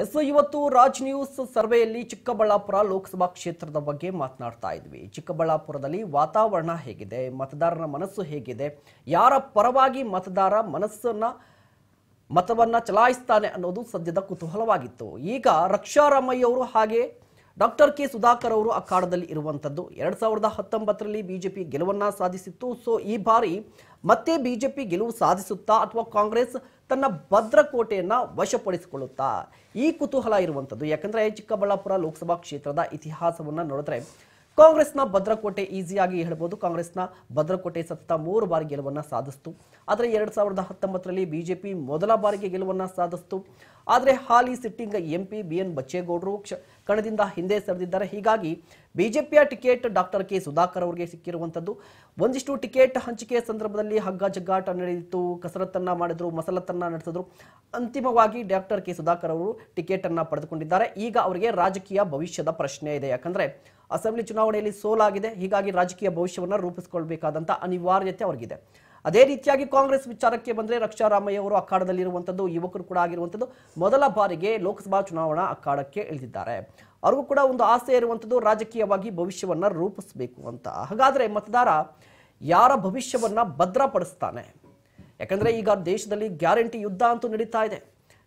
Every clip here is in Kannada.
ಎಸ್ ಇವತ್ತು ರಾಜ್ ನ್ಯೂಸ್ ಸರ್ವೆಯಲ್ಲಿ ಚಿಕ್ಕಬಳ್ಳಾಪುರ ಲೋಕಸಭಾ ಕ್ಷೇತ್ರದ ಬಗ್ಗೆ ಮಾತನಾಡ್ತಾ ಇದ್ವಿ ಚಿಕ್ಕಬಳ್ಳಾಪುರದಲ್ಲಿ ವಾತಾವರಣ ಹೇಗಿದೆ ಮತದಾರರ ಮನಸ್ಸು ಹೇಗಿದೆ ಯಾರ ಪರವಾಗಿ ಮತದಾರ ಮನಸ್ಸನ್ನು ಮತವನ್ನು ಚಲಾಯಿಸ್ತಾನೆ ಅನ್ನೋದು ಸದ್ಯದ ಕುತೂಹಲವಾಗಿತ್ತು ಈಗ ರಕ್ಷಾರಾಮಯ್ಯ ಅವರು ಹಾಗೆ ಡಾಕ್ಟರ್ ಕೆ ಸುಧಾಕರ್ ಅವರು ಅಖಾಡದಲ್ಲಿ ಇರುವಂಥದ್ದು ಎರಡ್ ಸಾವಿರದ ಹತ್ತೊಂಬತ್ತರಲ್ಲಿ ಬಿಜೆಪಿ ಗೆಲುವನ್ನ ಸಾಧಿಸಿತ್ತು ಸೊ ಈ ಬಾರಿ ಮತ್ತೆ ಬಿಜೆಪಿ ಗೆಲುವು ಸಾಧಿಸುತ್ತಾ ಅಥವಾ ಕಾಂಗ್ರೆಸ್ ತನ್ನ ಭದ್ರಕೋಟೆಯನ್ನು ವಶಪಡಿಸಿಕೊಳ್ಳುತ್ತಾ ಈ ಕುತೂಹಲ ಇರುವಂಥದ್ದು ಯಾಕಂದ್ರೆ ಚಿಕ್ಕಬಳ್ಳಾಪುರ ಲೋಕಸಭಾ ಕ್ಷೇತ್ರದ ಇತಿಹಾಸವನ್ನ ನೋಡಿದ್ರೆ ಕಾಂಗ್ರೆಸ್ನ ಭದ್ರಕೋಟೆ ಈಸಿಯಾಗಿ ಹೇಳ್ಬೋದು ಕಾಂಗ್ರೆಸ್ನ ಭದ್ರಕೋಟೆ ಸತತ ಮೂರು ಬಾರಿ ಗೆಲುವನ್ನು ಸಾಧಿಸ್ತು ಆದರೆ ಎರಡು ಸಾವಿರದ ಹತ್ತೊಂಬತ್ತರಲ್ಲಿ ಬಿ ಮೊದಲ ಬಾರಿಗೆ ಗೆಲುವನ್ನು ಸಾಧಿಸ್ತು ಆದರೆ ಹಾಲಿ sitting M P B N ಬಚ್ಚೇಗೌಡರು ಕಣದಿಂದ ಹಿಂದೆ ಸರಿದಿದ್ದಾರೆ ಹೀಗಾಗಿ ಬಿಜೆಪಿಯ ಟಿಕೆಟ್ ಡಾಕ್ಟರ್ ಕೆ ಸುಧಾಕರ್ ಅವರಿಗೆ ಸಿಕ್ಕಿರುವಂಥದ್ದು ಒಂದಿಷ್ಟು ಟಿಕೆಟ್ ಹಂಚಿಕೆ ಸಂದರ್ಭದಲ್ಲಿ ಹಗ್ಗ ಜಗ್ಗಾಟ ನಡೆಯಿತು ಕಸರತ್ತನ್ನ ಮಾಡಿದ್ರು ಮಸಲತ್ತನ್ನ ನಡೆಸಿದ್ರು ಅಂತಿಮವಾಗಿ ಡಾಕ್ಟರ್ ಕೆ ಸುಧಾಕರ್ ಅವರು ಟಿಕೆಟ್ ಅನ್ನ ಪಡೆದುಕೊಂಡಿದ್ದಾರೆ ಈಗ ಅವರಿಗೆ ರಾಜಕೀಯ ಭವಿಷ್ಯದ ಪ್ರಶ್ನೆ ಇದೆ ಯಾಕಂದ್ರೆ ಅಸೆಂಬ್ಲಿ ಚುನಾವಣೆಯಲ್ಲಿ ಸೋಲಾಗಿದೆ ಹೀಗಾಗಿ ರಾಜಕೀಯ ಭವಿಷ್ಯವನ್ನು ರೂಪಿಸಿಕೊಳ್ಬೇಕಾದಂಥ ಅನಿವಾರ್ಯತೆ ಅವರಿಗಿದೆ ಅದೇ ರೀತಿಯಾಗಿ ಕಾಂಗ್ರೆಸ್ ವಿಚಾರಕ್ಕೆ ಬಂದರೆ ರಕ್ಷಾರಾಮಯ್ಯ ಅವರು ಅಖಾಡದಲ್ಲಿರುವಂಥದ್ದು ಯುವಕರು ಕೂಡ ಆಗಿರುವಂಥದ್ದು ಮೊದಲ ಬಾರಿಗೆ ಲೋಕಸಭಾ ಚುನಾವಣಾ ಅಖಾಡಕ್ಕೆ ಇಳಿದಿದ್ದಾರೆ ಅವ್ರಿಗೂ ಕೂಡ ಒಂದು ಆಸೆ ಇರುವಂಥದ್ದು ರಾಜಕೀಯವಾಗಿ ಭವಿಷ್ಯವನ್ನು ರೂಪಿಸಬೇಕು ಅಂತ ಹಾಗಾದರೆ ಮತದಾರ ಯಾರ ಭವಿಷ್ಯವನ್ನು ಭದ್ರಪಡಿಸ್ತಾನೆ ಯಾಕಂದರೆ ಈಗ ದೇಶದಲ್ಲಿ ಗ್ಯಾರಂಟಿ ಯುದ್ಧ ಅಂತೂ ನಡೀತಾ ಇದೆ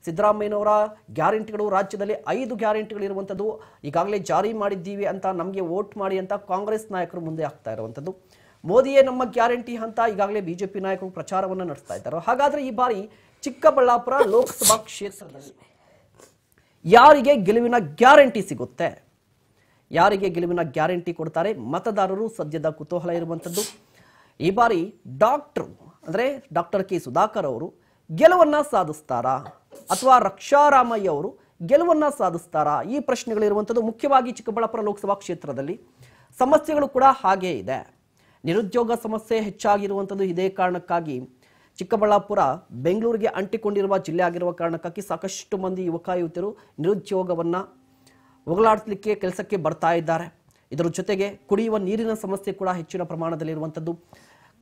ಸಿದ್ದರಾಮಯ್ಯನವರ ಗ್ಯಾರಂಟಿಗಳು ರಾಜ್ಯದಲ್ಲಿ ಐದು ಗ್ಯಾರಂಟಿಗಳಿರುವಂಥದ್ದು ಈಗಾಗಲೇ ಜಾರಿ ಮಾಡಿದ್ದೀವಿ ಅಂತ ನಮಗೆ ವೋಟ್ ಮಾಡಿ ಅಂತ ಕಾಂಗ್ರೆಸ್ ನಾಯಕರು ಮುಂದೆ ಆಗ್ತಾ ಇರುವಂಥದ್ದು ಮೋದಿಯೇ ನಮ್ಮ ಗ್ಯಾರಂಟಿ ಅಂತ ಈಗಾಗಲೇ ಬಿಜೆಪಿ ನಾಯಕರು ಪ್ರಚಾರವನ್ನು ನಡೆಸ್ತಾ ಇದ್ದಾರೆ ಹಾಗಾದ್ರೆ ಈ ಬಾರಿ ಚಿಕ್ಕಬಳ್ಳಾಪುರ ಲೋಕಸಭಾ ಕ್ಷೇತ್ರದಲ್ಲಿ ಯಾರಿಗೆ ಗೆಲುವಿನ ಗ್ಯಾರಂಟಿ ಸಿಗುತ್ತೆ ಯಾರಿಗೆ ಗೆಲುವಿನ ಗ್ಯಾರಂಟಿ ಕೊಡ್ತಾರೆ ಮತದಾರರು ಸದ್ಯದ ಕುತೂಹಲ ಇರುವಂಥದ್ದು ಈ ಬಾರಿ ಡಾಕ್ಟರು ಅಂದರೆ ಡಾಕ್ಟರ್ ಕೆ ಸುಧಾಕರ್ ಅವರು ಗೆಲುವನ್ನು ಸಾಧಿಸ್ತಾರಾ ಅಥವಾ ರಕ್ಷಾರಾಮಯ್ಯ ಅವರು ಗೆಲುವನ್ನು ಸಾಧಿಸ್ತಾರಾ ಈ ಪ್ರಶ್ನೆಗಳಿರುವಂಥದ್ದು ಮುಖ್ಯವಾಗಿ ಚಿಕ್ಕಬಳ್ಳಾಪುರ ಲೋಕಸಭಾ ಕ್ಷೇತ್ರದಲ್ಲಿ ಸಮಸ್ಯೆಗಳು ಕೂಡ ಹಾಗೇ ಇದೆ ನಿರುದ್ಯೋಗ ಸಮಸ್ಯೆ ಹೆಚ್ಚಾಗಿರುವಂಥದ್ದು ಇದೇ ಕಾರಣಕ್ಕಾಗಿ ಚಿಕ್ಕಬಳ್ಳಾಪುರ ಬೆಂಗಳೂರಿಗೆ ಅಂಟಿಕೊಂಡಿರುವ ಜಿಲ್ಲೆ ಆಗಿರುವ ಕಾರಣಕ್ಕಾಗಿ ಸಾಕಷ್ಟು ಮಂದಿ ಯುವಕ ಯುವತಿಯರು ನಿರುದ್ಯೋಗವನ್ನು ಒಗಲಾಡಿಸಲಿಕ್ಕೆ ಕೆಲಸಕ್ಕೆ ಬರ್ತಾ ಇದ್ದಾರೆ ಇದರ ಜೊತೆಗೆ ಕುಡಿಯುವ ನೀರಿನ ಸಮಸ್ಯೆ ಕೂಡ ಹೆಚ್ಚಿನ ಪ್ರಮಾಣದಲ್ಲಿರುವಂಥದ್ದು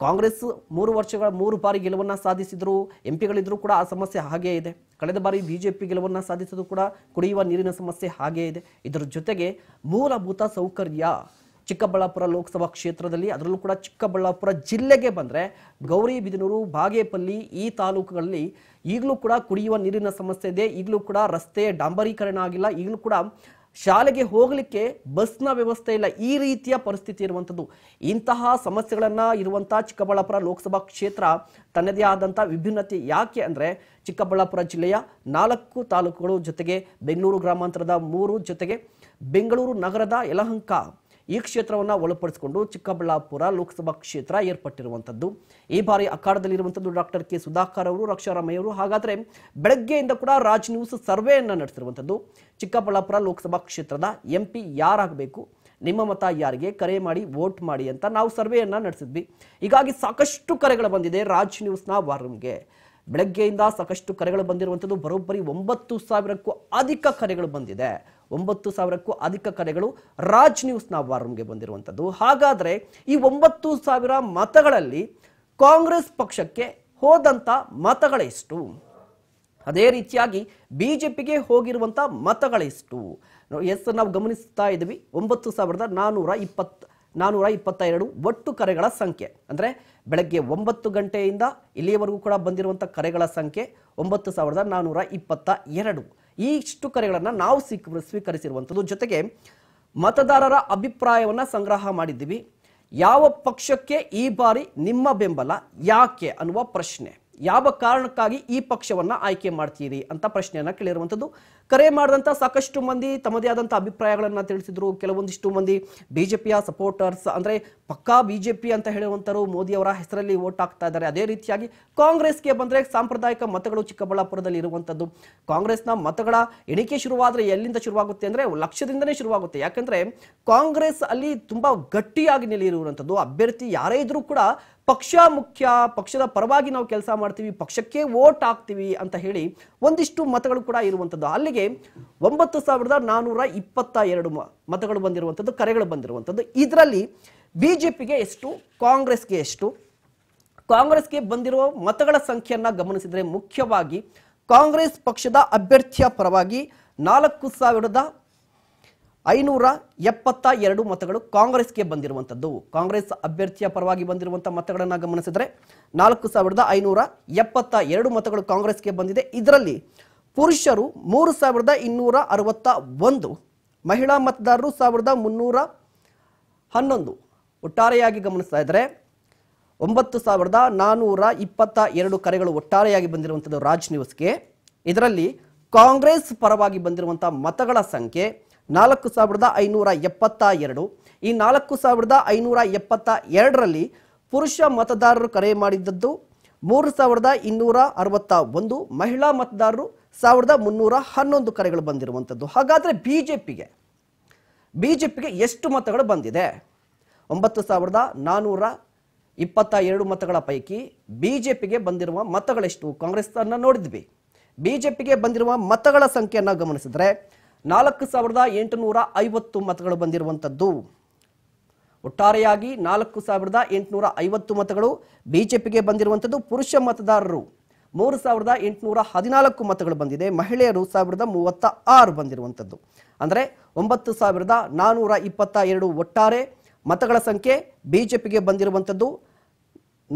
ಕಾಂಗ್ರೆಸ್ ಮೂರು ವರ್ಷಗಳ ಮೂರು ಬಾರಿ ಗೆಲುವನ್ನು ಸಾಧಿಸಿದರೂ ಎಂ ಪಿಗಳಿದ್ದರೂ ಕೂಡ ಆ ಸಮಸ್ಯೆ ಹಾಗೇ ಇದೆ ಕಳೆದ ಬಾರಿ ಬಿ ಜೆ ಪಿ ಗೆಲುವನ್ನು ಸಾಧಿಸಿದ್ರು ಕೂಡ ಕುಡಿಯುವ ನೀರಿನ ಸಮಸ್ಯೆ ಹಾಗೇ ಇದೆ ಇದರ ಜೊತೆಗೆ ಮೂಲಭೂತ ಸೌಕರ್ಯ ಚಿಕ್ಕಬಳ್ಳಾಪುರ ಲೋಕಸಭಾ ಕ್ಷೇತ್ರದಲ್ಲಿ ಅದರಲ್ಲೂ ಕೂಡ ಚಿಕ್ಕಬಳ್ಳಾಪುರ ಜಿಲ್ಲೆಗೆ ಬಂದರೆ ಗೌರಿಬಿದನೂರು ಬಾಗೇಪಲ್ಲಿ ಈ ತಾಲೂಕುಗಳಲ್ಲಿ ಈಗಲೂ ಕೂಡ ಕುಡಿಯುವ ನೀರಿನ ಸಮಸ್ಯೆ ಇದೆ ಈಗಲೂ ಕೂಡ ರಸ್ತೆ ಡಾಂಬರೀಕರಣ ಆಗಿಲ್ಲ ಈಗಲೂ ಕೂಡ ಶಾಲೆಗೆ ಹೋಗಲಿಕ್ಕೆ ಬಸ್ನ ವ್ಯವಸ್ಥೆ ಇಲ್ಲ ಈ ರೀತಿಯ ಪರಿಸ್ಥಿತಿ ಇರುವಂಥದ್ದು ಇಂತಹ ಸಮಸ್ಯೆಗಳನ್ನು ಇರುವಂಥ ಚಿಕ್ಕಬಳ್ಳಾಪುರ ಲೋಕಸಭಾ ಕ್ಷೇತ್ರ ತನ್ನದೇ ಆದಂಥ ವಿಭಿನ್ನತೆ ಯಾಕೆ ಅಂದರೆ ಚಿಕ್ಕಬಳ್ಳಾಪುರ ಜಿಲ್ಲೆಯ ನಾಲ್ಕು ತಾಲೂಕುಗಳು ಜೊತೆಗೆ ಬೆಂಗಳೂರು ಗ್ರಾಮಾಂತರದ ಮೂರು ಜೊತೆಗೆ ಬೆಂಗಳೂರು ನಗರದ ಯಲಹಂಕ ಈ ಕ್ಷೇತ್ರವನ್ನು ಒಳಪಡಿಸಿಕೊಂಡು ಚಿಕ್ಕಬಳ್ಳಾಪುರ ಲೋಕಸಭಾ ಕ್ಷೇತ್ರ ಏರ್ಪಟ್ಟಿರುವಂಥದ್ದು ಈ ಬಾರಿ ಅಖಾಡದಲ್ಲಿರುವಂಥದ್ದು ಡಾಕ್ಟರ್ ಕೆ ಸುಧಾಕರ್ ಅವರು ರಕ್ಷಾ ಹಾಗಾದರೆ ಬೆಳಗ್ಗೆಯಿಂದ ಕೂಡ ರಾಜ್ ನ್ಯೂಸ್ ಸರ್ವೆಯನ್ನು ನಡೆಸಿರುವಂಥದ್ದು ಚಿಕ್ಕಬಳ್ಳಾಪುರ ಲೋಕಸಭಾ ಕ್ಷೇತ್ರದ ಎಂ ಪಿ ಯಾರಾಗಬೇಕು ನಿಮ್ಮ ಮತ ಯಾರಿಗೆ ಕರೆ ಮಾಡಿ ವೋಟ್ ಮಾಡಿ ಅಂತ ನಾವು ಸರ್ವೆಯನ್ನು ನಡೆಸಿದ್ವಿ ಹೀಗಾಗಿ ಸಾಕಷ್ಟು ಕರೆಗಳು ಬಂದಿದೆ ರಾಜ್ ನ್ಯೂಸ್ನ ವಾರೂಮ್ಗೆ ಬೆಳಗ್ಗೆಯಿಂದ ಸಾಕಷ್ಟು ಕರೆಗಳು ಬಂದಿರುವಂಥದ್ದು ಬರೋಬ್ಬರಿ ಒಂಬತ್ತು ಸಾವಿರಕ್ಕೂ ಅಧಿಕ ಕರೆಗಳು ಬಂದಿದೆ ಒಂಬತ್ತು ಸಾವಿರಕ್ಕೂ ಅಧಿಕ ಕರೆಗಳು ರಾಜ್ ನ್ಯೂಸ್ನ ವಾರ್ ರೂಮ್ಗೆ ಬಂದಿರುವಂಥದ್ದು ಹಾಗಾದರೆ ಈ ಒಂಬತ್ತು ಸಾವಿರ ಮತಗಳಲ್ಲಿ ಕಾಂಗ್ರೆಸ್ ಪಕ್ಷಕ್ಕೆ ಹೋದಂಥ ಮತಗಳೆಷ್ಟು ಅದೇ ರೀತಿಯಾಗಿ ಬಿ ಜೆ ಪಿಗೆ ಹೋಗಿರುವಂಥ ಮತಗಳೆಷ್ಟು ಎಸ್ ನಾವು ಗಮನಿಸ್ತಾ ಇದ್ದೀವಿ ಒಂಬತ್ತು ಸಾವಿರದ ನಾನ್ನೂರ ಇಪ್ಪತ್ತು ನಾನ್ನೂರ ಇಪ್ಪತ್ತ ಎರಡು ಒಟ್ಟು ಕರೆಗಳ ಸಂಖ್ಯೆ ಅಂದರೆ ಬೆಳಗ್ಗೆ ಒಂಬತ್ತು ಗಂಟೆಯಿಂದ ಇಲ್ಲಿಯವರೆಗೂ ಕೂಡ ಬಂದಿರುವಂಥ ಕರೆಗಳ ಸಂಖ್ಯೆ ಒಂಬತ್ತು ಸಾವಿರದ ನಾನ್ನೂರ ಇಪ್ಪತ್ತ ಎರಡು ಈ ಇಷ್ಟು ಕರೆಗಳನ್ನು ನಾವು ಸ್ವೀಕ ಸ್ವೀಕರಿಸಿರುವಂಥದ್ದು ಜೊತೆಗೆ ಮತದಾರರ ಅಭಿಪ್ರಾಯವನ್ನು ಸಂಗ್ರಹ ಮಾಡಿದ್ದೀವಿ ಯಾವ ಪಕ್ಷಕ್ಕೆ ಈ ಬಾರಿ ನಿಮ್ಮ ಬೆಂಬಲ ಯಾಕೆ ಅನ್ನುವ ಪ್ರಶ್ನೆ ಯಾವ ಕಾರಣಕ್ಕಾಗಿ ಈ ಪಕ್ಷವನ್ನು ಆಯ್ಕೆ ಮಾಡ್ತೀರಿ ಅಂತ ಪ್ರಶ್ನೆಯನ್ನು ಕೇಳಿರುವಂಥದ್ದು ಕರೆ ಮಾಡಿದಂಥ ಸಾಕಷ್ಟು ಮಂದಿ ತಮ್ಮದೇ ಆದಂಥ ಅಭಿಪ್ರಾಯಗಳನ್ನು ತಿಳಿಸಿದ್ರು ಕೆಲವೊಂದಿಷ್ಟು ಮಂದಿ ಪಿಯ ಸಪೋರ್ಟರ್ಸ್ ಅಂದರೆ ಪಕ್ಕಾ ಬಿಜೆಪಿ ಅಂತ ಹೇಳುವಂಥರು ಮೋದಿಯವರ ಹೆಸರಲ್ಲಿ ವೋಟ್ ಹಾಕ್ತಾ ಇದ್ದಾರೆ ಅದೇ ರೀತಿಯಾಗಿ ಕಾಂಗ್ರೆಸ್ಗೆ ಬಂದರೆ ಸಾಂಪ್ರದಾಯಿಕ ಮತಗಳು ಚಿಕ್ಕಬಳ್ಳಾಪುರದಲ್ಲಿ ಇರುವಂಥದ್ದು ಕಾಂಗ್ರೆಸ್ನ ಮತಗಳ ಎಣಿಕೆ ಶುರುವಾದರೆ ಎಲ್ಲಿಂದ ಶುರುವಾಗುತ್ತೆ ಅಂದರೆ ಲಕ್ಷದಿಂದನೇ ಶುರುವಾಗುತ್ತೆ ಯಾಕಂದರೆ ಕಾಂಗ್ರೆಸ್ ಅಲ್ಲಿ ತುಂಬ ಗಟ್ಟಿಯಾಗಿ ನೆಲೆಯಿರುವಂಥದ್ದು ಅಭ್ಯರ್ಥಿ ಯಾರೇ ಇದ್ರೂ ಕೂಡ ಪಕ್ಷ ಮುಖ್ಯ ಪಕ್ಷದ ಪರವಾಗಿ ನಾವು ಕೆಲಸ ಮಾಡ್ತೀವಿ ಪಕ್ಷಕ್ಕೆ ವೋಟ್ ಹಾಕ್ತೀವಿ ಅಂತ ಹೇಳಿ ಒಂದಿಷ್ಟು ಮತಗಳು ಕೂಡ ಇರುವಂಥದ್ದು ಅಲ್ಲಿಗೆ ಅದಕ್ಕೆ ಒಂಬತ್ತು ಸಾವಿರದ ನಾನೂರ ಇಪ್ಪತ್ತ ಎರಡು ಮತಗಳು ಬಂದಿರುವಂಥದ್ದು ಕರೆಗಳು ಬಂದಿರುವಂಥದ್ದು ಇದರಲ್ಲಿ ಬಿ ಜೆ ಪಿಗೆ ಎಷ್ಟು ಕಾಂಗ್ರೆಸ್ಗೆ ಎಷ್ಟು ಕಾಂಗ್ರೆಸ್ಗೆ ಬಂದಿರುವ ಮತಗಳ ಸಂಖ್ಯೆಯನ್ನು ಗಮನಿಸಿದರೆ ಮುಖ್ಯವಾಗಿ ಕಾಂಗ್ರೆಸ್ ಪಕ್ಷದ ಅಭ್ಯರ್ಥಿಯ ಪರವಾಗಿ ನಾಲ್ಕು ಸಾವಿರದ ಐನೂರ ಎಪ್ಪತ್ತ ಎರಡು ಮತಗಳು ಕಾಂಗ್ರೆಸ್ಗೆ ಬಂದಿರುವಂಥದ್ದು ಕಾಂಗ್ರೆಸ್ ಅಭ್ಯರ್ಥಿಯ ಪರವಾಗಿ ಬಂದಿರುವಂಥ ಮತಗಳನ್ನು ಗಮನಿಸಿದರೆ ನಾಲ್ಕು ಸಾವಿರದ ಐನೂರ ಎಪ್ಪತ್ತ ಎರಡು ಮತಗಳು ಕಾಂಗ್ರೆಸ್ಗೆ ಬಂದಿದೆ ಇದರಲ್ಲಿ ಪುರುಷರು ಮೂರು ಸಾವಿರದ ಇನ್ನೂರ ಅರವತ್ತ ಒಂದು ಮಹಿಳಾ ಮತದಾರರು ಸಾವಿರದ ಮುನ್ನೂರ ಹನ್ನೊಂದು ಒಟ್ಟಾರೆಯಾಗಿ ಗಮನಿಸ್ತಾ ಇದ್ದಾರೆ ಒಂಬತ್ತು ಸಾವಿರದ ನಾನ್ನೂರ ಇಪ್ಪತ್ತ ಎರಡು ಕರೆಗಳು ಒಟ್ಟಾರೆಯಾಗಿ ಬಂದಿರುವಂಥದ್ದು ರಾಜ್ ನ್ಯೂಸ್ಗೆ ಇದರಲ್ಲಿ ಕಾಂಗ್ರೆಸ್ ಪರವಾಗಿ ಬಂದಿರುವಂಥ ಮತಗಳ ಸಂಖ್ಯೆ ನಾಲ್ಕು ಸಾವಿರದ ಐನೂರ ಎಪ್ಪತ್ತ ಎರಡು ಈ ನಾಲ್ಕು ಸಾವಿರದ ಐನೂರ ಎಪ್ಪತ್ತ ಎರಡರಲ್ಲಿ ಪುರುಷ ಮತದಾರರು ಕರೆ ಮಾಡಿದ್ದದ್ದು ಮೂರು ಸಾವಿರದ ಇನ್ನೂರ ಅರವತ್ತ ಒಂದು ಮಹಿಳಾ ಮತದಾರರು ಸಾವಿರದ ಮುನ್ನೂರ ಹನ್ನೊಂದು ಕರೆಗಳು ಬಂದಿರುವಂಥದ್ದು ಹಾಗಾದರೆ ಬಿ ಜೆ ಪಿಗೆ ಬಿ ಜೆ ಪಿಗೆ ಎಷ್ಟು ಮತಗಳು ಬಂದಿದೆ ಒಂಬತ್ತು ಸಾವಿರದ ನಾನ್ನೂರ ಇಪ್ಪತ್ತ ಎರಡು ಮತಗಳ ಪೈಕಿ ಬಿ ಜೆ ಪಿಗೆ ಬಂದಿರುವ ಮತಗಳೆಷ್ಟು ಅನ್ನು ನೋಡಿದ್ವಿ ಬಿ ಜೆ ಪಿಗೆ ಬಂದಿರುವ ಮತಗಳ ಸಂಖ್ಯೆಯನ್ನು ಗಮನಿಸಿದರೆ ನಾಲ್ಕು ಸಾವಿರದ ಎಂಟುನೂರ ಐವತ್ತು ಮತಗಳು ಬಂದಿರುವಂಥದ್ದು ಒಟ್ಟಾರೆಯಾಗಿ ನಾಲ್ಕು ಸಾವಿರದ ಎಂಟುನೂರ ಐವತ್ತು ಮತಗಳು ಬಿ ಜೆ ಪಿಗೆ ಬಂದಿರುವಂಥದ್ದು ಪುರುಷ ಮತದಾರರು ಮೂರು ಸಾವಿರದ ಎಂಟುನೂರ ಹದಿನಾಲ್ಕು ಮತಗಳು ಬಂದಿದೆ ಮಹಿಳೆಯರು ಸಾವಿರದ ಮೂವತ್ತ ಆರು ಬಂದಿರುವಂಥದ್ದು ಅಂದರೆ ಒಂಬತ್ತು ಸಾವಿರದ ನಾನ್ನೂರ ಇಪ್ಪತ್ತ ಎರಡು ಒಟ್ಟಾರೆ ಮತಗಳ ಸಂಖ್ಯೆ ಬಿ ಜೆ ಪಿಗೆ ಬಂದಿರುವಂಥದ್ದು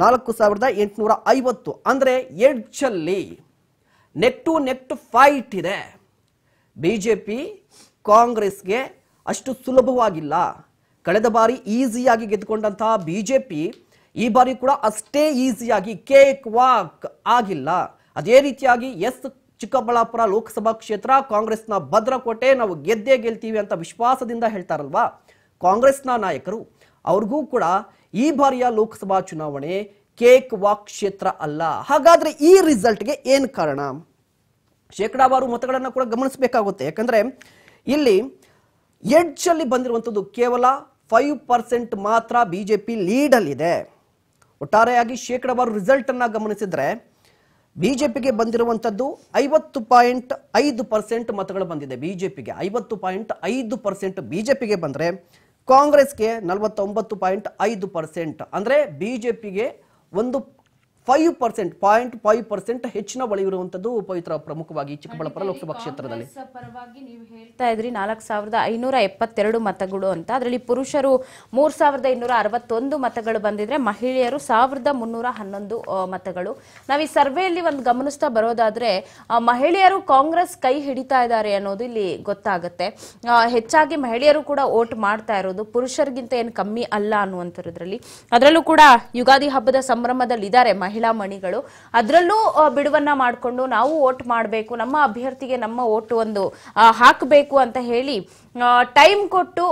ನಾಲ್ಕು ಸಾವಿರದ ಎಂಟುನೂರ ಐವತ್ತು ಅಂದರೆ ಎಡ್ಜಲ್ಲಿ ನೆಟ್ಟು ಟು ನೆಟ್ ಫೈಟ್ ಇದೆ ಬಿ ಜೆ ಪಿ ಕಾಂಗ್ರೆಸ್ಗೆ ಅಷ್ಟು ಸುಲಭವಾಗಿಲ್ಲ ಕಳೆದ ಬಾರಿ ಈಸಿಯಾಗಿ ಗೆದ್ದುಕೊಂಡಂತಹ ಬಿ ಜೆ ಪಿ ಈ ಬಾರಿ ಕೂಡ ಅಷ್ಟೇ ಈಸಿಯಾಗಿ ಕೇಕ್ ವಾಕ್ ಆಗಿಲ್ಲ ಅದೇ ರೀತಿಯಾಗಿ ಎಸ್ ಚಿಕ್ಕಬಳ್ಳಾಪುರ ಲೋಕಸಭಾ ಕ್ಷೇತ್ರ ಕಾಂಗ್ರೆಸ್ನ ಭದ್ರಕೋಟೆ ನಾವು ಗೆದ್ದೇ ಗೆಲ್ತೀವಿ ಅಂತ ವಿಶ್ವಾಸದಿಂದ ಹೇಳ್ತಾರಲ್ವಾ ಕಾಂಗ್ರೆಸ್ನ ನಾಯಕರು ಅವ್ರಿಗೂ ಕೂಡ ಈ ಬಾರಿಯ ಲೋಕಸಭಾ ಚುನಾವಣೆ ಕೇಕ್ ವಾಕ್ ಕ್ಷೇತ್ರ ಅಲ್ಲ ಹಾಗಾದ್ರೆ ಈ ರಿಸಲ್ಟ್ಗೆ ಏನು ಕಾರಣ ಶೇಕಡಾವಾರು ಮತಗಳನ್ನು ಕೂಡ ಗಮನಿಸಬೇಕಾಗುತ್ತೆ ಯಾಕಂದ್ರೆ ಇಲ್ಲಿ ಎಡ್ಜ್ ಅಲ್ಲಿ ಬಂದಿರುವಂಥದ್ದು ಕೇವಲ ಫೈವ್ ಪರ್ಸೆಂಟ್ ಮಾತ್ರ ಬಿ ಜೆ ಪಿ ಲೀಡಲ್ಲಿದೆ ಒಟ್ಟಾರೆಯಾಗಿ ಶೇಕಡಾವಾರು ಅನ್ನ ಗಮನಿಸಿದ್ರೆ ಬಿಜೆಪಿಗೆ ಬಂದಿರುವಂಥದ್ದು ಐವತ್ತು ಪಾಯಿಂಟ್ ಐದು ಪರ್ಸೆಂಟ್ ಮತಗಳು ಬಂದಿದೆ ಬಿಜೆಪಿಗೆ ಐವತ್ತು ಪಾಯಿಂಟ್ ಐದು ಪರ್ಸೆಂಟ್ ಬಿಜೆಪಿಗೆ ಬಂದರೆ ಕಾಂಗ್ರೆಸ್ಗೆ ನಲವತ್ತೊಂಬತ್ತು ಪಾಯಿಂಟ್ ಐದು ಪರ್ಸೆಂಟ್ ಅಂದರೆ ಬಿಜೆಪಿಗೆ ಒಂದು five percent point five percent ಹೆಚ್ಚಿನ ಇರುವಂತದ್ದು ಪವಿತ್ರ ಪ್ರಮುಖವಾಗಿ ಚಿಕ್ಕಬಳ್ಳಾಪುರ ಲೋಕಸಭಾ ಕ್ಷೇತ್ರದಲ್ಲಿ ನೀವು ಹೇಳ್ತಾ ಇದ್ರಿ ನಾಲ್ಕು ಸಾವಿರದ ಐನೂರ ಎಪ್ಪತ್ತೆರಡು ಮತಗಳು ಅಂತ ಅದರಲ್ಲಿ ಪುರುಷರು ಮೂರು ಸಾವಿರದ ಇನ್ನೂರ ಅರವತ್ತೊಂದು ಮತಗಳು ಬಂದಿದ್ರೆ ಮಹಿಳೆಯರು ಸಾವಿರದ ಮುನ್ನೂರ ಹನ್ನೊಂದು ಮತಗಳು ನಾವು ಈ ಸರ್ವೆಯಲ್ಲಿ ಒಂದು ಗಮನಿಸ್ತಾ ಬರೋದಾದ್ರೆ ಮಹಿಳೆಯರು ಕಾಂಗ್ರೆಸ್ ಕೈ ಹಿಡಿತಾ ಇದ್ದಾರೆ ಅನ್ನೋದು ಇಲ್ಲಿ ಗೊತ್ತಾಗುತ್ತೆ ಹೆಚ್ಚಾಗಿ ಮಹಿಳೆಯರು ಕೂಡ ಓಟ್ ಮಾಡ್ತಾ ಇರೋದು ಪುರುಷರಿಗಿಂತ ಏನು ಕಮ್ಮಿ ಅಲ್ಲ ಅನ್ನುವಂಥದ್ರಲ್ಲಿ ಅದರಲ್ಲೂ ಕೂಡ ಯುಗಾದಿ ಹಬ್ಬದ ಸಂಭ್ರಮದಲ್ಲಿ ಇದ್ದಾರೆ ಮಹಿಳೆ ಮಹಿಳಾ ಮಣಿಗಳು ಅದರಲ್ಲೂ ಬಿಡುವನ್ನ ಮಾಡಿಕೊಂಡು ನಾವು ಓಟ್ ಮಾಡಬೇಕು ನಮ್ಮ ಅಭ್ಯರ್ಥಿಗೆ ನಮ್ಮ ಓಟ್ ಒಂದು ಹಾಕಬೇಕು ಅಂತ ಹೇಳಿ ಟೈಮ್ ಕೊಟ್ಟು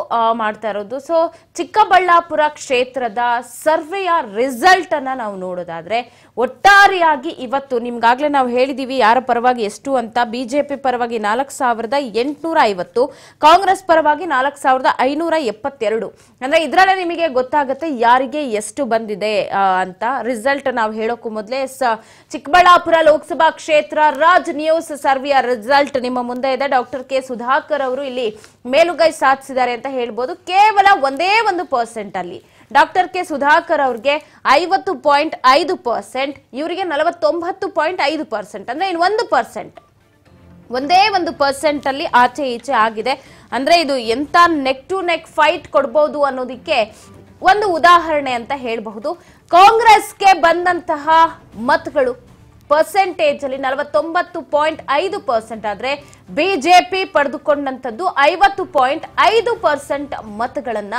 ಮಾಡ್ತಾ ಇರೋದು ಸೊ ಚಿಕ್ಕಬಳ್ಳಾಪುರ ಕ್ಷೇತ್ರದ ಸರ್ವೆಯ ರಿಸಲ್ಟ್ ಅನ್ನ ನಾವು ನೋಡೋದಾದ್ರೆ ಒಟ್ಟಾರೆಯಾಗಿ ಇವತ್ತು ನಿಮ್ಗಾಗ್ಲೇ ನಾವು ಹೇಳಿದೀವಿ ಯಾರ ಪರವಾಗಿ ಎಷ್ಟು ಅಂತ ಬಿಜೆಪಿ ಪರವಾಗಿ ನಾಲ್ಕು ಸಾವಿರದ ಎಂಟುನೂರ ಐವತ್ತು ಕಾಂಗ್ರೆಸ್ ಪರವಾಗಿ ನಾಲ್ಕು ಸಾವಿರದ ಐನೂರ ಎಪ್ಪತ್ತೆರಡು ಅಂದ್ರೆ ಇದರಲ್ಲೇ ನಿಮಗೆ ಗೊತ್ತಾಗುತ್ತೆ ಯಾರಿಗೆ ಎಷ್ಟು ಬಂದಿದೆ ಅಂತ ರಿಸಲ್ಟ್ ನಾವು ಹೇಳೋಕ್ಕೂ ಮೊದಲೇ ಚಿಕ್ಕಬಳ್ಳಾಪುರ ಲೋಕಸಭಾ ಕ್ಷೇತ್ರ ರಾಜ್ ನ್ಯೂಸ್ ಸರ್ವೆಯ ರಿಸಲ್ಟ್ ನಿಮ್ಮ ಮುಂದೆ ಇದೆ ಡಾಕ್ಟರ್ ಕೆ ಸುಧಾಕರ್ ಅವರು ಇಲ್ಲಿ ಮೇಲುಗೈ ಸಾಧಿಸಿದ್ದಾರೆ ಅಂತ ಹೇಳ್ಬೋದು ಕೇವಲ ಒಂದೇ ಒಂದು ಪರ್ಸೆಂಟ್ ಅಲ್ಲಿ ಡಾಕ್ಟರ್ ಕೆ ಸುಧಾಕರ್ ಅವ್ರಿಗೆ ಐವತ್ತು ಪಾಯಿಂಟ್ ಐದು ಪರ್ಸೆಂಟ್ ಇವರಿಗೆ ನಲವತ್ತೊಂಬತ್ತು ಪಾಯಿಂಟ್ ಐದು ಪರ್ಸೆಂಟ್ ಅಂದ್ರೆ ಇನ್ನು ಒಂದು ಪರ್ಸೆಂಟ್ ಒಂದೇ ಒಂದು ಪರ್ಸೆಂಟ್ ಅಲ್ಲಿ ಆಚೆ ಈಚೆ ಆಗಿದೆ ಅಂದ್ರೆ ಇದು ಎಂತ ನೆಕ್ ಟು ನೆಕ್ ಫೈಟ್ ಕೊಡ್ಬೋದು ಅನ್ನೋದಕ್ಕೆ ಒಂದು ಉದಾಹರಣೆ ಅಂತ ಹೇಳಬಹುದು ಕಾಂಗ್ರೆಸ್ಗೆ ಬಂದಂತಹ ಮತಗಳು ಪರ್ಸೆಂಟೇಜ್ ಅಲ್ಲಿ ನಲವತ್ತೊಂಬತ್ತು ಪಾಯಿಂಟ್ ಐದು ಪರ್ಸೆಂಟ್ ಆದ್ರೆ ಬಿಜೆಪಿ ಪಡೆದುಕೊಂಡಂತದ್ದು ಐವತ್ತು ಪಾಯಿಂಟ್ ಐದು ಪರ್ಸೆಂಟ್ ಮತಗಳನ್ನ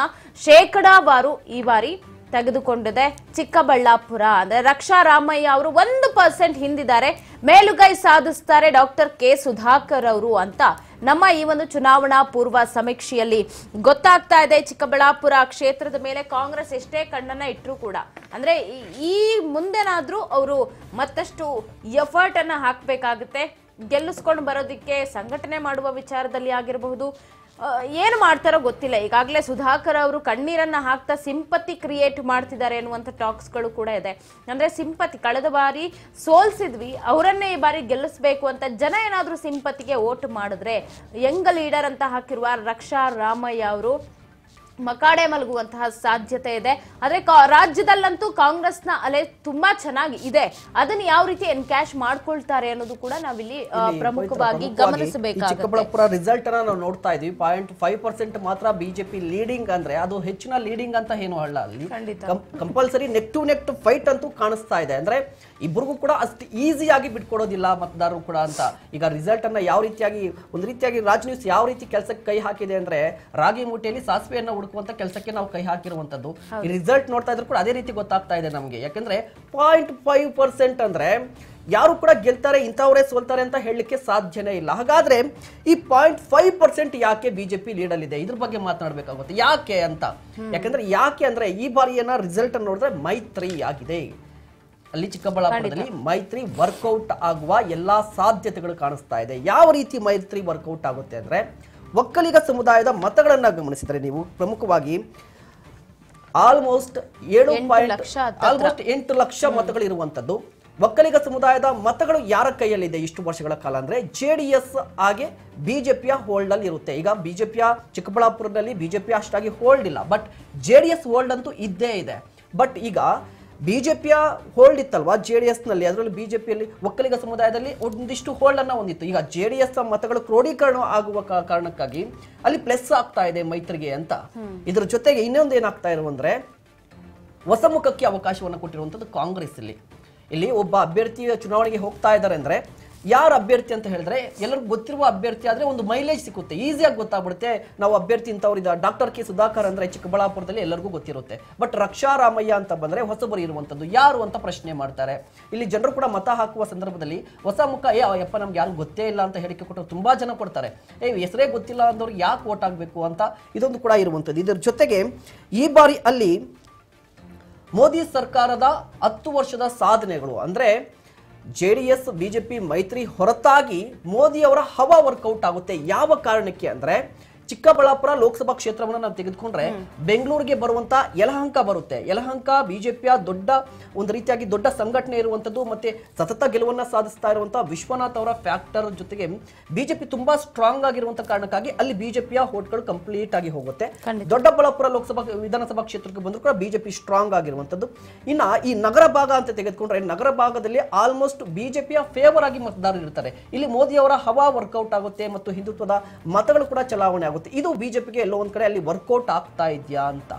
ಶೇಕಡಾವಾರು ಈ ಬಾರಿ ತೆಗೆದುಕೊಂಡಿದೆ ಚಿಕ್ಕಬಳ್ಳಾಪುರ ಅಂದ್ರೆ ರಕ್ಷಾ ರಾಮಯ್ಯ ಅವರು ಒಂದು ಪರ್ಸೆಂಟ್ ಹಿಂದಿದ್ದಾರೆ ಮೇಲುಗೈ ಸಾಧಿಸ್ತಾರೆ ಡಾಕ್ಟರ್ ಕೆ ಸುಧಾಕರ್ ಅವರು ಅಂತ ನಮ್ಮ ಈ ಒಂದು ಚುನಾವಣಾ ಪೂರ್ವ ಸಮೀಕ್ಷೆಯಲ್ಲಿ ಗೊತ್ತಾಗ್ತಾ ಇದೆ ಚಿಕ್ಕಬಳ್ಳಾಪುರ ಕ್ಷೇತ್ರದ ಮೇಲೆ ಕಾಂಗ್ರೆಸ್ ಎಷ್ಟೇ ಕಣ್ಣನ್ನ ಇಟ್ಟರೂ ಕೂಡ ಅಂದ್ರೆ ಈ ಮುಂದೆನಾದ್ರೂ ಅವರು ಮತ್ತಷ್ಟು ಎಫರ್ಟ್ ಅನ್ನ ಹಾಕಬೇಕಾಗುತ್ತೆ ಗೆಲ್ಲಿಸ್ಕೊಂಡು ಬರೋದಕ್ಕೆ ಸಂಘಟನೆ ಮಾಡುವ ವಿಚಾರದಲ್ಲಿ ಆಗಿರಬಹುದು ಏನು ಮಾಡ್ತಾರೋ ಗೊತ್ತಿಲ್ಲ ಈಗಾಗಲೇ ಸುಧಾಕರ್ ಅವರು ಕಣ್ಣೀರನ್ನು ಹಾಕ್ತಾ ಸಿಂಪತಿ ಕ್ರಿಯೇಟ್ ಮಾಡ್ತಿದ್ದಾರೆ ಅನ್ನುವಂಥ ಟಾಕ್ಸ್ಗಳು ಕೂಡ ಇದೆ ಅಂದರೆ ಸಿಂಪತಿ ಕಳೆದ ಬಾರಿ ಸೋಲ್ಸಿದ್ವಿ ಅವರನ್ನೇ ಈ ಬಾರಿ ಗೆಲ್ಲಿಸ್ಬೇಕು ಅಂತ ಜನ ಏನಾದರೂ ಸಿಂಪತಿಗೆ ಓಟ್ ಮಾಡಿದ್ರೆ ಯಂಗ್ ಲೀಡರ್ ಅಂತ ಹಾಕಿರುವ ರಕ್ಷಾ ರಾಮಯ್ಯ ಅವರು ಮಕಾಡೆ ಮಲಗುವಂತಹ ಸಾಧ್ಯತೆ ಇದೆ ಆದ್ರೆ ರಾಜ್ಯದಲ್ಲಂತೂ ಕಾಂಗ್ರೆಸ್ನ ಅಲೆ ತುಂಬಾ ಚೆನ್ನಾಗಿ ಇದೆ ಅದನ್ನ ಯಾವ ರೀತಿ ಎನ್ಕ್ಯಾಶ್ ಮಾಡ್ಕೊಳ್ತಾರೆ ಅನ್ನೋದು ಕೂಡ ನಾವಿಲ್ಲಿ ಪ್ರಮುಖವಾಗಿ ಗಮನಿಸಬೇಕು ಚಿಕ್ಕಬಳ್ಳಾಪುರ ರಿಸಲ್ಟ್ ಅನ್ನ ನಾವು ನೋಡ್ತಾ ಇದೀವಿ ಪಾಯಿಂಟ್ ಫೈವ್ ಪರ್ಸೆಂಟ್ ಮಾತ್ರ ಬಿಜೆಪಿ ಲೀಡಿಂಗ್ ಅಂದ್ರೆ ಅದು ಹೆಚ್ಚಿನ ಲೀಡಿಂಗ್ ಅಂತ ಏನು ಅಲ್ಲ ಅಲ್ಲಿ compulsory neck to neck fight ಅಂತೂ ಕಾಣಿಸ್ತಾ ಇದೆ ಅಂದ್ರೆ ಇಬ್ಬರಿಗೂ ಕೂಡ ಅಷ್ಟು ಈಸಿಯಾಗಿ ಬಿಟ್ಕೊಡೋದಿಲ್ಲ ಮತದಾರರು ಕೂಡ ಅಂತ ಈಗ ರಿಸಲ್ಟ್ ಅನ್ನ ಯಾವ ರೀತಿಯಾಗಿ ಒಂದು ರೀತಿಯಾಗಿ ರಾಜ್ ನ್ಯೂಸ್ ಯಾವ ರೀತಿ ಕೆಲಸಕ್ಕೆ ಕೈ ಹಾಕಿದೆ ಅಂದ್ರೆ ರಾಗಿ ಮೂಟೆಯಲ್ಲಿ ಸಾಸಿವೆಯನ್ನು ಹುಡುಕುವಂತ ಕೆಲಸಕ್ಕೆ ನಾವು ಕೈ ಹಾಕಿರುವಂತದ್ದು ರಿಸಲ್ಟ್ ನೋಡ್ತಾ ಇದ್ರು ಕೂಡ ಅದೇ ರೀತಿ ಗೊತ್ತಾಗ್ತಾ ಇದೆ ನಮಗೆ ಯಾಕಂದ್ರೆ ಪಾಯಿಂಟ್ ಫೈವ್ ಪರ್ಸೆಂಟ್ ಅಂದ್ರೆ ಯಾರು ಕೂಡ ಗೆಲ್ತಾರೆ ಇಂಥವರೇ ಸೋಲ್ತಾರೆ ಅಂತ ಹೇಳಲಿಕ್ಕೆ ಸಾಧ್ಯನೇ ಇಲ್ಲ ಹಾಗಾದ್ರೆ ಈ ಪಾಯಿಂಟ್ ಫೈವ್ ಪರ್ಸೆಂಟ್ ಯಾಕೆ ಬಿಜೆಪಿ ಲೀಡಲ್ಲಿದೆ ಇದ್ರ ಬಗ್ಗೆ ಮಾತನಾಡಬೇಕಾಗುತ್ತೆ ಯಾಕೆ ಅಂತ ಯಾಕಂದ್ರೆ ಯಾಕೆ ಅಂದ್ರೆ ಈ ಬಾರಿ ಬಾರಿಯನ್ನ ರಿಸಲ್ಟ್ ನೋಡಿದ್ರೆ ಮೈತ್ರಿ ಆಗಿದೆ ಅಲ್ಲಿ ಚಿಕ್ಕಬಳ್ಳಾಪುರದಲ್ಲಿ ಮೈತ್ರಿ ವರ್ಕೌಟ್ ಆಗುವ ಎಲ್ಲಾ ಸಾಧ್ಯತೆಗಳು ಕಾಣಿಸ್ತಾ ಇದೆ ಯಾವ ರೀತಿ ಮೈತ್ರಿ ವರ್ಕೌಟ್ ಆಗುತ್ತೆ ಅಂದ್ರೆ ಒಕ್ಕಲಿಗ ಸಮುದಾಯದ ಮತಗಳನ್ನು ಗಮನಿಸಿದರೆ ನೀವು ಪ್ರಮುಖವಾಗಿ ಆಲ್ಮೋಸ್ಟ್ ಏಳು ಆಲ್ಮೋಸ್ಟ್ ಎಂಟು ಲಕ್ಷ ಮತಗಳು ಇರುವಂತದ್ದು ಒಕ್ಕಲಿಗ ಸಮುದಾಯದ ಮತಗಳು ಯಾರ ಕೈಯಲ್ಲಿದೆ ಇಷ್ಟು ವರ್ಷಗಳ ಕಾಲ ಅಂದ್ರೆ ಜೆ ಡಿ ಎಸ್ ಹಾಗೆ ಬಿ ಜೆ ಪಿಯ ಹೋಲ್ಡಲ್ಲಿ ಇರುತ್ತೆ ಈಗ ಬಿ ಜೆ ಪಿಯ ಚಿಕ್ಕಬಳ್ಳಾಪುರದಲ್ಲಿ ಬಿ ಜೆ ಪಿ ಅಷ್ಟಾಗಿ ಹೋಲ್ಡ್ ಇಲ್ಲ but J D S hold ಅಂತೂ ಇದ್ದೇ ಇದೆ ಬಟ್ ಈಗ ಬಿಜೆಪಿಯ ಹೋಲ್ಡ್ ಇತ್ತಲ್ವಾ ಜೆ ಡಿ ಎಸ್ನಲ್ಲಿ ಅದರಲ್ಲಿ ಬಿಜೆಪಿಯಲ್ಲಿ ಒಕ್ಕಲಿಗ ಸಮುದಾಯದಲ್ಲಿ ಒಂದಿಷ್ಟು ಅನ್ನ ಹೊಂದಿತ್ತು ಈಗ ಜೆ ಡಿ ಎಸ್ ಮತಗಳು ಕ್ರೋಢೀಕರಣ ಆಗುವ ಕಾರಣಕ್ಕಾಗಿ ಅಲ್ಲಿ ಪ್ಲಸ್ ಆಗ್ತಾ ಇದೆ ಮೈತ್ರಿಗೆ ಅಂತ ಇದರ ಜೊತೆಗೆ ಇನ್ನೊಂದು ಏನಾಗ್ತಾ ಇರುವಂದ್ರೆ ಹೊಸ ಮುಖಕ್ಕೆ ಅವಕಾಶವನ್ನು ಕೊಟ್ಟಿರುವಂತದ್ದು ಕಾಂಗ್ರೆಸ್ ಇಲ್ಲಿ ಇಲ್ಲಿ ಒಬ್ಬ ಅಭ್ಯರ್ಥಿಯ ಚುನಾವಣೆಗೆ ಹೋಗ್ತಾ ಇದ್ದಾರೆ ಅಂದ್ರೆ ಯಾರು ಅಭ್ಯರ್ಥಿ ಅಂತ ಹೇಳಿದ್ರೆ ಎಲ್ಲರಿಗೂ ಗೊತ್ತಿರುವ ಅಭ್ಯರ್ಥಿ ಆದರೆ ಒಂದು ಮೈಲೇಜ್ ಸಿಗುತ್ತೆ ಈಸಿಯಾಗಿ ಗೊತ್ತಾಗ್ಬಿಡುತ್ತೆ ನಾವು ಅಭ್ಯರ್ಥಿ ಇದ್ದ ಡಾಕ್ಟರ್ ಕೆ ಸುಧಾಕರ್ ಅಂದರೆ ಚಿಕ್ಕಬಳ್ಳಾಪುರದಲ್ಲಿ ಎಲ್ಲರಿಗೂ ಗೊತ್ತಿರುತ್ತೆ ಬಟ್ ರಕ್ಷಾ ರಾಮಯ್ಯ ಅಂತ ಬಂದರೆ ಹೊಸಬರು ಇರುವಂಥದ್ದು ಯಾರು ಅಂತ ಪ್ರಶ್ನೆ ಮಾಡ್ತಾರೆ ಇಲ್ಲಿ ಜನರು ಕೂಡ ಮತ ಹಾಕುವ ಸಂದರ್ಭದಲ್ಲಿ ಹೊಸ ಮುಖ ಏ ಯಪ್ಪ ನಮ್ಗೆ ಯಾರು ಗೊತ್ತೇ ಇಲ್ಲ ಅಂತ ಹೇಳಿಕೆ ಕೊಟ್ಟರು ತುಂಬ ಜನ ಕೊಡ್ತಾರೆ ಏ ಹೆಸರೇ ಗೊತ್ತಿಲ್ಲ ಅಂದವ್ರಿಗೆ ಯಾಕೆ ಓಟ್ ಆಗಬೇಕು ಅಂತ ಇದೊಂದು ಕೂಡ ಇರುವಂಥದ್ದು ಇದರ ಜೊತೆಗೆ ಈ ಬಾರಿ ಅಲ್ಲಿ ಮೋದಿ ಸರ್ಕಾರದ ಹತ್ತು ವರ್ಷದ ಸಾಧನೆಗಳು ಅಂದರೆ ಜೆ ಡಿ ಎಸ್ ಬಿಜೆಪಿ ಮೈತ್ರಿ ಹೊರತಾಗಿ ಮೋದಿ ಅವರ ಹವಾ ವರ್ಕೌಟ್ ಆಗುತ್ತೆ ಯಾವ ಕಾರಣಕ್ಕೆ ಅಂದರೆ ಚಿಕ್ಕಬಳ್ಳಾಪುರ ಲೋಕಸಭಾ ಕ್ಷೇತ್ರವನ್ನು ನಾವು ತೆಗೆದುಕೊಂಡ್ರೆ ಬೆಂಗಳೂರಿಗೆ ಬರುವಂತ ಯಲಹಂಕ ಬರುತ್ತೆ ಯಲಹಂಕ ಬಿಜೆಪಿಯ ದೊಡ್ಡ ಒಂದು ರೀತಿಯಾಗಿ ದೊಡ್ಡ ಸಂಘಟನೆ ಇರುವಂತದ್ದು ಮತ್ತೆ ಸತತ ಗೆಲುವನ್ನ ಸಾಧಿಸ್ತಾ ಇರುವಂತಹ ವಿಶ್ವನಾಥ್ ಅವರ ಫ್ಯಾಕ್ಟರ್ ಜೊತೆಗೆ ಬಿಜೆಪಿ ತುಂಬಾ ಸ್ಟ್ರಾಂಗ್ ಆಗಿರುವಂತ ಕಾರಣಕ್ಕಾಗಿ ಅಲ್ಲಿ ಬಿಜೆಪಿಯ ಹೋಟ್ಗಳು ಕಂಪ್ಲೀಟ್ ಆಗಿ ಹೋಗುತ್ತೆ ದೊಡ್ಡಬಳ್ಳಾಪುರ ಲೋಕಸಭಾ ವಿಧಾನಸಭಾ ಕ್ಷೇತ್ರಕ್ಕೆ ಬಂದರೂ ಕೂಡ ಬಿಜೆಪಿ ಸ್ಟ್ರಾಂಗ್ ಆಗಿರುವಂತದ್ದು ಇನ್ನ ಈ ನಗರ ಭಾಗ ಅಂತ ತೆಗೆದುಕೊಂಡ್ರೆ ನಗರ ಭಾಗದಲ್ಲಿ ಆಲ್ಮೋಸ್ಟ್ ಬಿಜೆಪಿಯ ಫೇವರ್ ಆಗಿ ಮತದಾರರು ಇರ್ತಾರೆ ಇಲ್ಲಿ ಮೋದಿ ಅವರ ಹವಾ ವರ್ಕೌಟ್ ಆಗುತ್ತೆ ಮತ್ತು ಹಿಂದುತ್ವದ ಮತಗಳು ಕೂಡ ಚಲಾವಣೆ ಆಗುತ್ತೆ ಆಗುತ್ತೆ ಇದು ಬಿಜೆಪಿಗೆ ಎಲ್ಲೋ ಒಂದು ಕಡೆ ಅಲ್ಲಿ ವರ್ಕೌಟ್ ಆಗ್ತಾ ಇದೆಯಾ ಅಂತ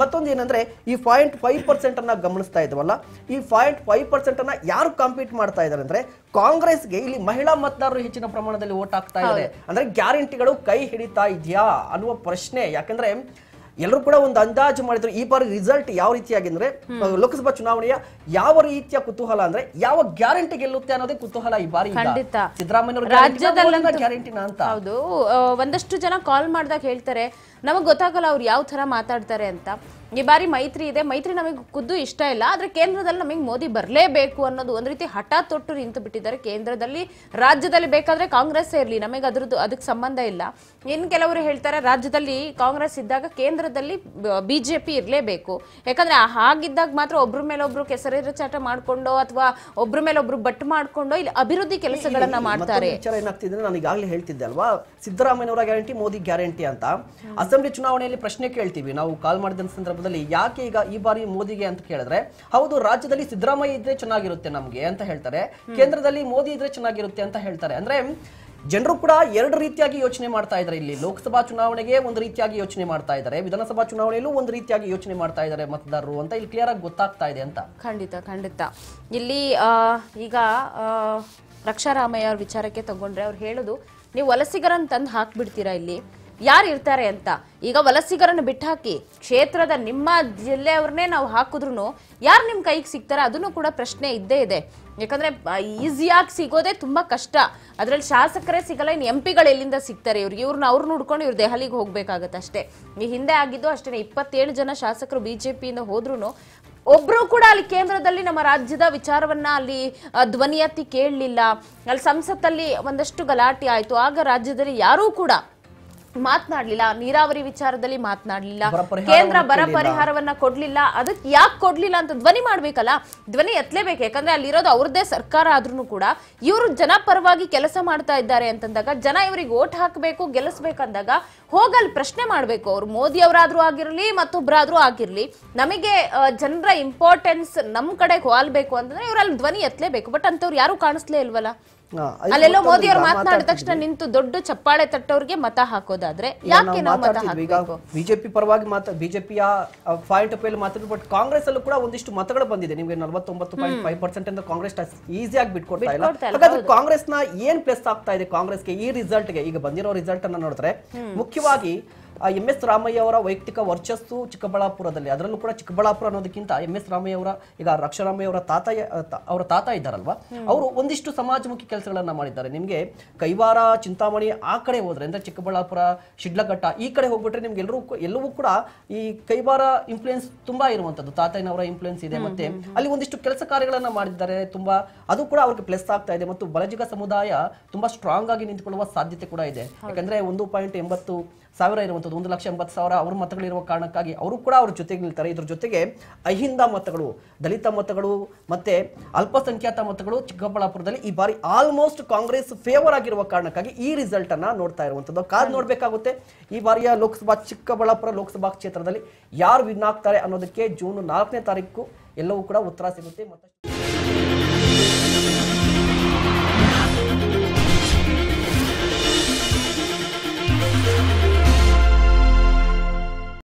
ಮತ್ತೊಂದು ಏನಂದ್ರೆ ಈ ಪಾಯಿಂಟ್ ಫೈವ್ ಪರ್ಸೆಂಟ್ ಅನ್ನ ಗಮನಿಸ್ತಾ ಇದ್ವಲ್ಲ ಈ ಪಾಯಿಂಟ್ ಫೈವ್ ಪರ್ಸೆಂಟ್ ಅನ್ನ ಯಾರು ಕಾಂಪೀಟ್ ಮಾಡ್ತಾ ಇದ್ದಾರೆ ಅಂದ್ರೆ ಕಾಂಗ್ರೆಸ್ಗೆ ಇಲ್ಲಿ ಮಹಿಳಾ ಮತದಾರರು ಹೆಚ್ಚಿನ ಪ್ರಮಾಣದಲ್ಲಿ ಓಟ್ ಆಗ್ತಾ ಇದೆ ಅಂದ್ರೆ ಗ್ಯಾರಂಟಿಗಳು ಕೈ ಹಿಡಿತಾ ಇದೆಯಾ ಅನ್ನುವ ಪ್ರಶ್ನೆ ಯಾಕಂದ್ರೆ ಎಲ್ಲರೂ ಕೂಡ ಒಂದು ಅಂದಾಜು ಮಾಡಿದ್ರು ಈ ಬಾರಿ ರಿಸಲ್ಟ್ ಯಾವ ರೀತಿಯಾಗಿ ಅಂದ್ರೆ ಲೋಕಸಭಾ ಚುನಾವಣೆಯ ಯಾವ ರೀತಿಯ ಕುತೂಹಲ ಅಂದ್ರೆ ಯಾವ ಗ್ಯಾರಂಟಿ ಗೆಲ್ಲುತ್ತೆ ಅನ್ನೋದೇ ಕುತೂಹಲ ಈ ಬಾರಿ ಖಂಡಿತ ಸಿದ್ದರಾಮಯ್ಯ ಗ್ಯಾರಂಟಿನ ಅಂತ ಹೌದು ಒಂದಷ್ಟು ಜನ ಕಾಲ್ ಮಾಡಿದಾಗ ಹೇಳ್ತಾರೆ ನಮಗೆ ಗೊತ್ತಾಗಲ್ಲ ಅವ್ರು ಯಾವ ಥರ ಮಾತಾಡ್ತಾರೆ ಅಂತ ಈ ಬಾರಿ ಮೈತ್ರಿ ಇದೆ ಮೈತ್ರಿ ನಮಗೆ ಖುದ್ದು ಇಷ್ಟ ಇಲ್ಲ ಆದರೆ ಕೇಂದ್ರದಲ್ಲಿ ನಮಗೆ ಮೋದಿ ಬರಲೇಬೇಕು ಅನ್ನೋದು ಒಂದು ರೀತಿ ಹಠ ತೊಟ್ಟು ನಿಂತು ಬಿಟ್ಟಿದ್ದಾರೆ ಕೇಂದ್ರದಲ್ಲಿ ರಾಜ್ಯದಲ್ಲಿ ಬೇಕಾದರೆ ಕಾಂಗ್ರೆಸ್ ಇರಲಿ ನಮಗೆ ಅದ್ರದ್ದು ಅದಕ್ಕೆ ಸಂಬಂಧ ಇಲ್ಲ ಇನ್ನು ಕೆಲವರು ಹೇಳ್ತಾರೆ ರಾಜ್ಯದಲ್ಲಿ ಕಾಂಗ್ರೆಸ್ ಇದ್ದಾಗ ಕೇಂದ್ರದಲ್ಲಿ ಬಿ ಜೆ ಪಿ ಇರಲೇಬೇಕು ಯಾಕಂದರೆ ಹಾಗಿದ್ದಾಗ ಮಾತ್ರ ಒಬ್ಬರ ಮೇಲೊಬ್ರು ಕೆಸರಿರ ಚಾಟ ಮಾಡಿಕೊಂಡು ಅಥವಾ ಒಬ್ಬರ ಒಬ್ರು ಬಟ್ ಮಾಡಿಕೊಂಡು ಇಲ್ಲಿ ಅಭಿವೃದ್ಧಿ ಕೆಲಸಗಳನ್ನು ಮಾಡ್ತಾರೆ ಏನಾಗ್ತಿದ್ರೆ ನಾನು ಈಗಾಗಲೇ ಹೇಳ್ತಿದ್ದೆ ಅಲ್ವಾ ಸಿದ್ದರಾಮಯ್ಯನವರ ಗ್ಯಾರಂಟಿ ಮೋದಿ ಗ್ಯಾರಂಟಿ ಅಂತ ಅಸೆಂಬ್ಲಿ ಚುನಾವಣೆಯಲ್ಲಿ ಪ್ರಶ್ನೆ ಕೇಳ್ತೀವಿ ನಾವು ಕಾಲ್ ಮಾಡಿದ ಸಂದರ್ಭದಲ್ಲಿ ಯಾಕೆ ಈಗ ಈ ಬಾರಿ ಮೋದಿಗೆ ಅಂತ ಕೇಳಿದ್ರೆ ಹೌದು ರಾಜ್ಯದಲ್ಲಿ ಸಿದ್ದರಾಮಯ್ಯ ಇದ್ರೆ ಚೆನ್ನಾಗಿರುತ್ತೆ ನಮ್ಗೆ ಅಂತ ಹೇಳ್ತಾರೆ ಕೇಂದ್ರದಲ್ಲಿ ಮೋದಿ ಇದ್ರೆ ಚೆನ್ನಾಗಿರುತ್ತೆ ಅಂತ ಹೇಳ್ತಾರೆ ಅಂದ್ರೆ ಜನರು ಕೂಡ ಎರಡು ರೀತಿಯಾಗಿ ಯೋಚನೆ ಮಾಡ್ತಾ ಇದ್ದಾರೆ ಇಲ್ಲಿ ಲೋಕಸಭಾ ಚುನಾವಣೆಗೆ ಒಂದು ರೀತಿಯಾಗಿ ಯೋಚನೆ ಮಾಡ್ತಾ ಇದ್ದಾರೆ ವಿಧಾನಸಭಾ ಚುನಾವಣೆಯಲ್ಲೂ ಒಂದು ರೀತಿಯಾಗಿ ಯೋಚನೆ ಮಾಡ್ತಾ ಇದ್ದಾರೆ ಮತದಾರರು ಅಂತ ಇಲ್ಲಿ ಕ್ಲಿಯರ್ ಆಗಿ ಗೊತ್ತಾಗ್ತಾ ಇದೆ ಅಂತ ಖಂಡಿತ ಖಂಡಿತ ಇಲ್ಲಿ ಈಗ ರಕ್ಷಾರಾಮಯ್ಯ ಅವ್ರ ವಿಚಾರಕ್ಕೆ ತಗೊಂಡ್ರೆ ಅವ್ರು ಹೇಳೋದು ನೀವು ವಲಸಿಗರನ್ನು ತಂದು ಹಾಕ್ಬಿಡ್ತೀರಾ ಇಲ್ಲಿ ಯಾರು ಇರ್ತಾರೆ ಅಂತ ಈಗ ವಲಸಿಗರನ್ನು ಬಿಟ್ಟಾಕಿ ಕ್ಷೇತ್ರದ ನಿಮ್ಮ ಜಿಲ್ಲೆಯವ್ರನ್ನೇ ನಾವು ಹಾಕಿದ್ರು ಯಾರು ನಿಮ್ಮ ಕೈಗೆ ಸಿಗ್ತಾರೆ ಅದನ್ನು ಕೂಡ ಪ್ರಶ್ನೆ ಇದ್ದೇ ಇದೆ ಯಾಕಂದರೆ ಈಸಿಯಾಗಿ ಸಿಗೋದೇ ತುಂಬ ಕಷ್ಟ ಅದರಲ್ಲಿ ಶಾಸಕರೇ ಸಿಗಲ್ಲ ಇನ್ನು ಎಂ ಪಿಗಳು ಎಲ್ಲಿಂದ ಸಿಗ್ತಾರೆ ಇವ್ರಿಗೆ ಇವ್ರನ್ನ ಅವ್ರು ನೋಡ್ಕೊಂಡು ಇವ್ರು ದೆಹಲಿಗೆ ಹೋಗ್ಬೇಕಾಗತ್ತೆ ಅಷ್ಟೇ ಈ ಹಿಂದೆ ಆಗಿದ್ದು ಅಷ್ಟೇ ಇಪ್ಪತ್ತೇಳು ಜನ ಶಾಸಕರು ಬಿ ಜೆ ಪಿಯಿಂದ ಹೋದ್ರೂ ಒಬ್ಬರು ಕೂಡ ಅಲ್ಲಿ ಕೇಂದ್ರದಲ್ಲಿ ನಮ್ಮ ರಾಜ್ಯದ ವಿಚಾರವನ್ನ ಅಲ್ಲಿ ಧ್ವನಿಯತ್ತಿ ಕೇಳಲಿಲ್ಲ ಅಲ್ಲಿ ಸಂಸತ್ತಲ್ಲಿ ಒಂದಷ್ಟು ಗಲಾಟೆ ಆಯಿತು ಆಗ ರಾಜ್ಯದಲ್ಲಿ ಯಾರೂ ಕೂಡ ಮಾತನಾಡ್ಲಿಲ್ಲ ನೀರಾವರಿ ವಿಚಾರದಲ್ಲಿ ಮಾತನಾಡ್ಲಿಲ್ಲ ಕೇಂದ್ರ ಬರ ಪರಿಹಾರವನ್ನ ಕೊಡ್ಲಿಲ್ಲ ಅದಕ್ಕೆ ಯಾಕೆ ಕೊಡ್ಲಿಲ್ಲ ಅಂತ ಧ್ವನಿ ಮಾಡ್ಬೇಕಲ್ಲ ಧ್ವನಿ ಎತ್ತಲೇಬೇಕು ಯಾಕಂದ್ರೆ ಅಲ್ಲಿರೋದು ಅವ್ರದ್ದೇ ಸರ್ಕಾರ ಆದ್ರೂ ಕೂಡ ಇವರು ಜನ ಪರವಾಗಿ ಕೆಲಸ ಮಾಡ್ತಾ ಇದ್ದಾರೆ ಅಂತಂದಾಗ ಜನ ಇವರಿಗೆ ಓಟ್ ಹಾಕಬೇಕು ಗೆಲ್ಲಿಸ್ಬೇಕಂದಾಗ ಹೋಗಲ್ ಪ್ರಶ್ನೆ ಮಾಡ್ಬೇಕು ಅವ್ರು ಮೋದಿ ಅವರಾದ್ರೂ ಆಗಿರ್ಲಿ ಮತ್ತೊಬ್ಬರಾದ್ರೂ ಆಗಿರ್ಲಿ ನಮಗೆ ಜನರ ಇಂಪಾರ್ಟೆನ್ಸ್ ನಮ್ ಕಡೆ ಹೋಲ್ಬೇಕು ಅಂತಂದ್ರೆ ಇವರಲ್ಲಿ ಧ್ವನಿ ಎತ್ತಲೇಬೇಕು ಬಟ್ ಅಂತವ್ರು ಯಾರು ಕಾಣಿಸ್ಲೇ ಇಲ್ವಲ್ಲ ಅಲ್ಲೆಲ್ಲೋ ಮೋದಿ ಅವರು ಮಾತನಾಡಿದ ತಕ್ಷಣ ನಿಂತು ದೊಡ್ಡ ಚಪ್ಪಾಳೆ ತಟ್ಟವ್ರಿಗೆ ಮತ ಹಾಕೋದಾದ್ರೆ ಯಾಕೆ ಬಿಜೆಪಿ ಪರವಾಗಿ ಮಾತ ಬಿಜೆಪಿಯ ಪಾಯಿಂಟ್ ಆಫ್ ಮಾತಾಡಿ ಬಟ್ ಕಾಂಗ್ರೆಸ್ ಅಲ್ಲೂ ಕೂಡ ಒಂದಿಷ್ಟು ಮತಗಳು ಬಂದಿದೆ ನಿಮಗೆ ನಲವತ್ತೊಂಬತ್ತು ಫೈವ್ ಪರ್ಸೆಂಟ್ ಅಂತ ಕಾಂಗ್ರೆಸ್ ಈಸಿಯಾಗಿ ಬಿಟ್ಕೊಡ್ತಾ ಇಲ್ಲ ಹಾಗಾದ್ರೆ ಕಾಂಗ್ರೆಸ್ ನ ಏನ್ ಪ್ಲಸ್ ಆಗ್ತಾ ಇದೆ ಕಾಂಗ್ರೆಸ್ಗೆ ಈ ರಿಸಲ್ಟ್ ಗೆ ಈಗ ಬಂದಿರೋ ರಿಸಲ್ಟ್ ಅನ್ನ ನೋಡಿದ್ರೆ ಮುಖ್ಯವಾಗಿ ಎಂ ಎಸ್ ರಾಮಯ್ಯ ಅವರ ವೈಯಕ್ತಿಕ ವರ್ಚಸ್ಸು ಚಿಕ್ಕಬಳ್ಳಾಪುರದಲ್ಲಿ ಅದರಲ್ಲೂ ಕೂಡ ಚಿಕ್ಕಬಳ್ಳಾಪುರ ಅನ್ನೋದಕ್ಕಿಂತ ಎಂ ಎಸ್ ರಾಮಯ್ಯ ಅವರ ಈಗ ರಕ್ಷಾರಾಮಯ್ಯ ಅವರ ತಾತ ಅವರ ತಾತ ಇದ್ದಾರಲ್ವಾ ಅವರು ಒಂದಿಷ್ಟು ಸಮಾಜಮುಖಿ ಕೆಲಸಗಳನ್ನ ಮಾಡಿದ್ದಾರೆ ನಿಮಗೆ ಕೈವಾರ ಚಿಂತಾಮಣಿ ಆ ಕಡೆ ಹೋದ್ರೆ ಅಂದ್ರೆ ಚಿಕ್ಕಬಳ್ಳಾಪುರ ಶಿಡ್ಲಘಟ್ಟ ಈ ಕಡೆ ಹೋಗ್ಬಿಟ್ರೆ ನಿಮ್ಗೆ ಎಲ್ಲರೂ ಎಲ್ಲವೂ ಕೂಡ ಈ ಕೈವಾರ ಇನ್ಫ್ಲುಯೆನ್ಸ್ ತುಂಬಾ ಇರುವಂತದ್ದು ತಾತಯ್ಯನವರ ಇನ್ಫ್ಲುಯೆನ್ಸ್ ಇದೆ ಮತ್ತೆ ಅಲ್ಲಿ ಒಂದಿಷ್ಟು ಕೆಲಸ ಕಾರ್ಯಗಳನ್ನ ಮಾಡಿದ್ದಾರೆ ತುಂಬಾ ಅದು ಕೂಡ ಅವ್ರಿಗೆ ಪ್ಲಸ್ ಆಗ್ತಾ ಇದೆ ಮತ್ತು ಬಲಜಿಗ ಸಮುದಾಯ ತುಂಬಾ ಸ್ಟ್ರಾಂಗ್ ಆಗಿ ನಿಂತ್ಕೊಳ್ಳುವ ಸಾಧ್ಯತೆ ಕೂಡ ಇದೆ ಯಾಕಂದ್ರೆ ಒಂದು ಪಾಯಿಂಟ್ ಎಂಬತ್ತು ಸಾವಿರ ಇರುವಂಥದ್ದು ಒಂದು ಲಕ್ಷ ಎಂಬತ್ತು ಸಾವಿರ ಅವ್ರ ಮತಗಳಿರುವ ಕಾರಣಕ್ಕಾಗಿ ಅವರು ಕೂಡ ಅವ್ರ ಜೊತೆಗೆ ನಿಲ್ತಾರೆ ಇದ್ರ ಜೊತೆಗೆ ಅಹಿಂದ ಮತಗಳು ದಲಿತ ಮತಗಳು ಮತ್ತು ಅಲ್ಪಸಂಖ್ಯಾತ ಮತಗಳು ಚಿಕ್ಕಬಳ್ಳಾಪುರದಲ್ಲಿ ಈ ಬಾರಿ ಆಲ್ಮೋಸ್ಟ್ ಕಾಂಗ್ರೆಸ್ ಫೇವರ್ ಆಗಿರುವ ಕಾರಣಕ್ಕಾಗಿ ಈ ರಿಸಲ್ಟನ್ನು ನೋಡ್ತಾ ಇರುವಂಥದ್ದು ಕಾದು ನೋಡಬೇಕಾಗುತ್ತೆ ಈ ಬಾರಿಯ ಲೋಕಸಭಾ ಚಿಕ್ಕಬಳ್ಳಾಪುರ ಲೋಕಸಭಾ ಕ್ಷೇತ್ರದಲ್ಲಿ ಯಾರು ವಿನ್ ಆಗ್ತಾರೆ ಅನ್ನೋದಕ್ಕೆ ಜೂನ್ ನಾಲ್ಕನೇ ತಾರೀಕು ಎಲ್ಲವೂ ಕೂಡ ಉತ್ತರ ಸಿಗುತ್ತೆ ಮತ್ತಷ್ಟು